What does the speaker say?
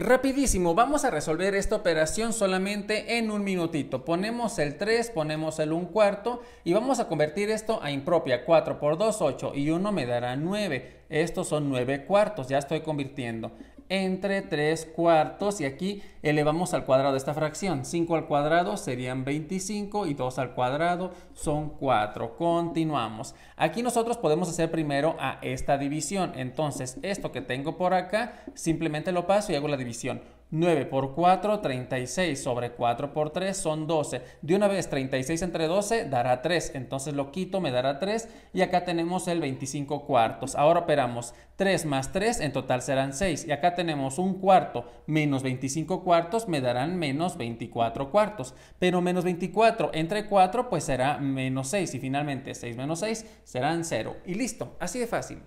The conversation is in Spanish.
Rapidísimo, vamos a resolver esta operación solamente en un minutito. Ponemos el 3, ponemos el 1 cuarto y vamos a convertir esto a impropia. 4 por 2, 8 y 1 me dará 9. Estos son 9 cuartos, ya estoy convirtiendo entre 3 cuartos y aquí elevamos al cuadrado esta fracción. 5 al cuadrado serían 25 y 2 al cuadrado son 4. Continuamos. Aquí nosotros podemos hacer primero a esta división. Entonces esto que tengo por acá simplemente lo paso y hago la división. 9 por 4, 36 sobre 4 por 3 son 12. De una vez, 36 entre 12 dará 3. Entonces lo quito, me dará 3. Y acá tenemos el 25 cuartos. Ahora operamos 3 más 3, en total serán 6. Y acá tenemos un cuarto menos 25 cuartos, me darán menos 24 cuartos. Pero menos 24 entre 4, pues será menos 6. Y finalmente 6 menos 6 serán 0. Y listo, así de fácil.